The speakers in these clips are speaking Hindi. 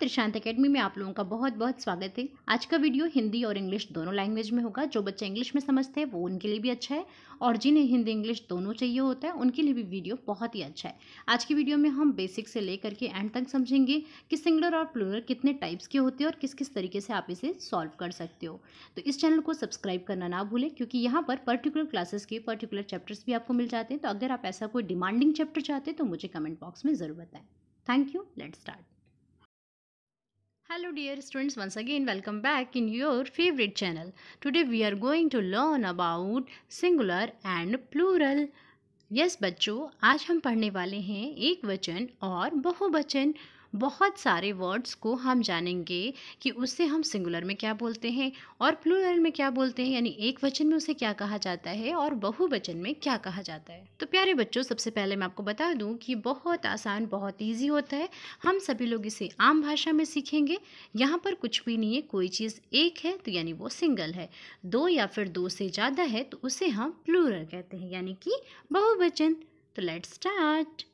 त्रिशांत अकेडमी में आप लोगों का बहुत बहुत स्वागत है आज का वीडियो हिंदी और इंग्लिश दोनों लैंग्वेज में होगा जो बच्चे इंग्लिश में समझते हैं वो उनके लिए भी अच्छा है और जिन्हें हिंदी इंग्लिश दोनों चाहिए होता है उनके लिए भी वीडियो बहुत ही अच्छा है आज की वीडियो में हम बेसिक से लेकर के एंड तक समझेंगे कि सिंगलर और प्लूरल कितने टाइप्स के होते हैं और किस किस तरीके से आप इसे सॉल्व कर सकते हो तो इस चैनल को सब्सक्राइब करना ना भूलें क्योंकि यहाँ पर पर्टिकुलर क्लासेस के पर्टिकुलर चैप्टर्स भी आपको मिल जाते हैं तो अगर आप ऐसा कोई डिमांडिंग चैप्टर चाहते हैं तो मुझे कमेंट बॉक्स में ज़रूर बताएँ thank you let start Hello dear students once again welcome back in your favorite channel. Today we are going to learn about singular and plural. Yes yes, बच्चों आज हम पढ़ने वाले हैं एक वचन और बहुवचन बहुत सारे वर्ड्स को हम जानेंगे कि उससे हम सिंगुलर में क्या बोलते हैं और प्लूरल में क्या बोलते हैं यानी एक वचन में उसे क्या कहा जाता है और बहुवचन में क्या कहा जाता है तो प्यारे बच्चों सबसे पहले मैं आपको बता दूं कि बहुत आसान बहुत ईजी होता है हम सभी लोग इसे आम भाषा में सीखेंगे यहाँ पर कुछ भी नहीं है कोई चीज़ एक है तो यानी वो सिंगल है दो या फिर दो से ज़्यादा है तो उसे हम प्लूरल कहते हैं यानी कि बहुवचन तो let's start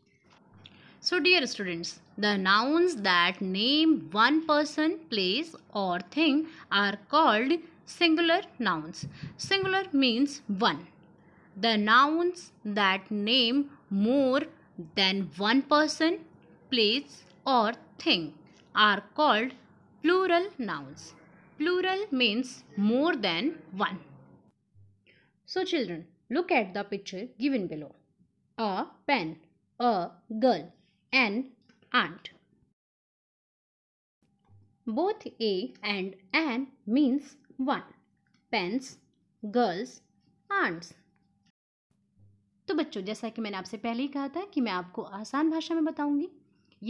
So dear students, the nouns that name one person, place or thing are called singular nouns. Singular means one. The nouns that name more than one person, place or thing are called plural nouns. Plural means more than one. So children, look at the picture given below. A pen, a girl, an aunt. Both a and an means one. Pens, girls, aunts. तो बच्चों जैसा कि मैंने आपसे पहले ही कहा था कि मैं आपको आसान भाषा में बताऊंगी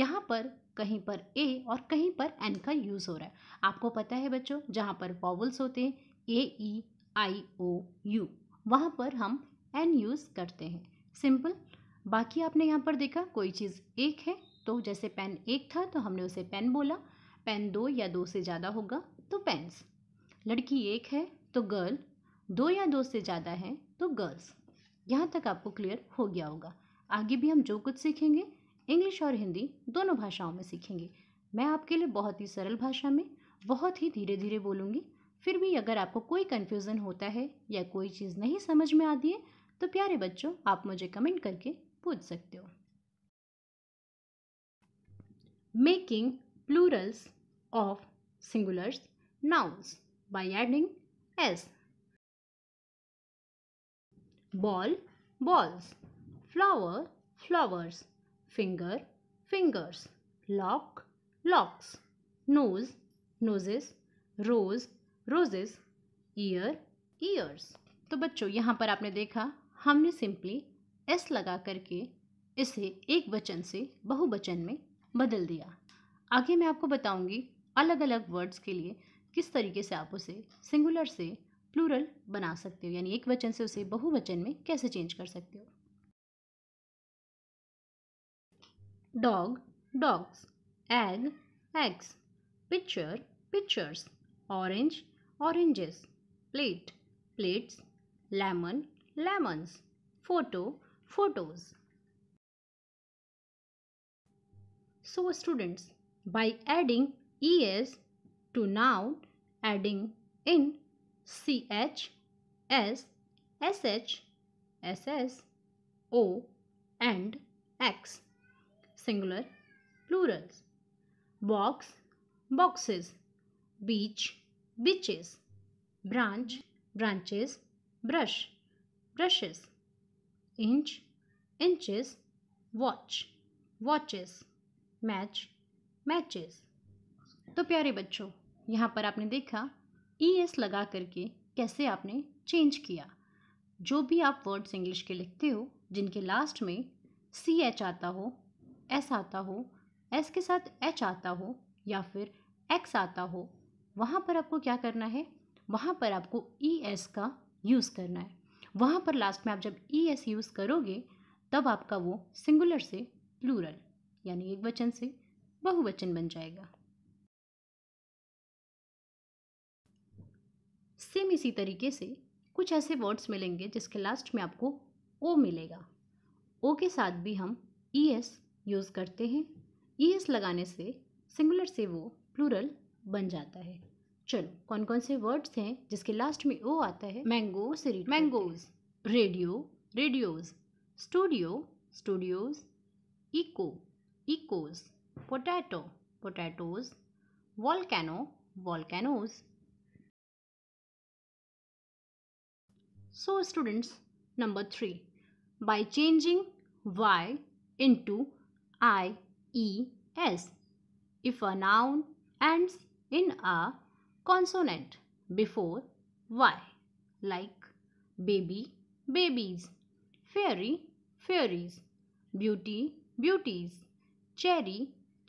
यहाँ पर कहीं पर ए और कहीं पर एन का यूज़ हो रहा है आपको पता है बच्चों जहाँ पर वॉवल्स होते हैं ए ई आई ओ यू वहाँ पर हम एन यूज़ करते हैं सिंपल बाकी आपने यहाँ पर देखा कोई चीज़ एक है तो जैसे पेन एक था तो हमने उसे पेन बोला पेन दो या दो से ज़्यादा होगा तो पेन्स लड़की एक है तो गर्ल दो या दो से ज़्यादा है तो गर्ल्स यहाँ तक आपको क्लियर हो गया होगा आगे भी हम जो कुछ सीखेंगे इंग्लिश और हिंदी दोनों भाषाओं में सीखेंगे मैं आपके लिए बहुत ही सरल भाषा में बहुत ही धीरे धीरे बोलूँगी फिर भी अगर आपको कोई कन्फ्यूज़न होता है या कोई चीज़ नहीं समझ में आती है तो प्यारे बच्चों आप मुझे कमेंट करके पूछ सकते हो making plurals of singulars nouns by adding S ball balls flower flowers finger fingers lock locks nose noses rose roses ear ears तो बच्चों यहाँ पर आपने देखा हमने सिंपली एस लगा करके इसे एक वचन से बहुवचन में बदल दिया आगे मैं आपको बताऊंगी अलग अलग वर्ड्स के लिए किस तरीके से आप उसे सिंगुलर से प्लूरल बना सकते हो यानी एक वचन से उसे बहुवचन में कैसे चेंज कर सकते हो dog dogs egg eggs picture pictures orange oranges plate plates lemon lemons photo photos. So students, by adding es to noun, adding in ch, s, sh, ss, o and x, singular, plurals, box, boxes, beach, beaches, branch, branches, brush, brushes. inch, inches, watch, watches, match, matches. तो प्यारे बच्चों यहाँ पर आपने देखा ई e एस लगा करके कैसे आपने चेंज किया जो भी आप वर्ड्स इंग्लिश के लिखते हो जिनके लास्ट में सी एच आता हो एस आता हो एस के साथ एच आता हो या फिर एक्स आता हो वहाँ पर आपको क्या करना है वहाँ पर आपको ई e एस का यूज़ करना है वहाँ पर लास्ट में आप जब ई एस यूज़ करोगे तब आपका वो सिंगुलर से प्लूरल यानी एक वचन से बहुवचन बन जाएगा सेम इसी तरीके से कुछ ऐसे वर्ड्स मिलेंगे जिसके लास्ट में आपको ओ मिलेगा ओ के साथ भी हम ई एस यूज़ करते हैं ई e एस लगाने से सिंगुलर से वो प्लूरल बन जाता है चलो कौन कौन से वर्ड्स हैं जिसके लास्ट में ओ आता है मैंगो से read mangoes radio radios studio studios echo echoes potato potatoes volcano volcanoes so students number three By changing Y into I E S if a noun end in a consonant before y like baby babies fairy fairies beauty beauties cherry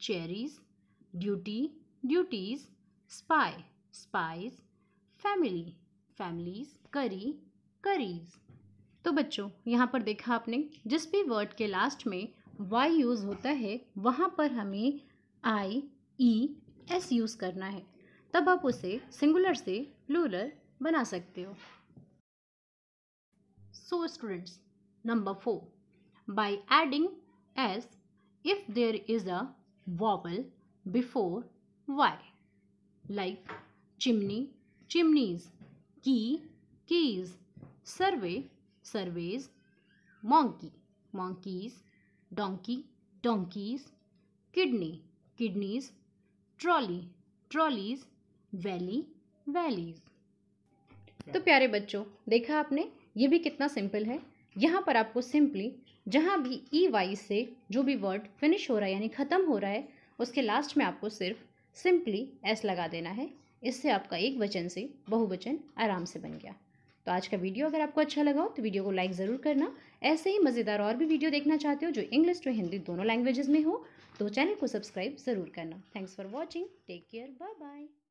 cherries duty duties spy spies family families curry curries तो बच्चों यहाँ पर देखा आपने जिस भी वर्ड के लास्ट में वाई यूज़ होता है वहाँ पर हमें आई ई एस यूज़ करना है तब आप उसे सिंगुलर से प्लूरल बना सकते हो so students number four by adding S if there is a vowel before Y like chimney chimneys key keys survey surveys monkey monkeys donkey donkeys kidney kidneys trolley trolleys valley valleys तो प्यारे बच्चों देखा आपने ये भी कितना सिंपल है यहाँ पर आपको सिंपली जहाँ भी ई e वाई से जो भी वर्ड फिनिश हो रहा है यानी ख़त्म हो रहा है उसके लास्ट में आपको सिर्फ सिंपली एस लगा देना है इससे आपका एक वचन से बहुवचन आराम से बन गया तो आज का वीडियो अगर आपको अच्छा लगा हो तो वीडियो को लाइक ज़रूर करना ऐसे ही मज़ेदार और भी वीडियो देखना चाहते हो जो इंग्लिश टू हिंदी दोनों लैंग्वेजेस में हो तो चैनल को सब्सक्राइब ज़रूर करना thanks for watching take care bye bye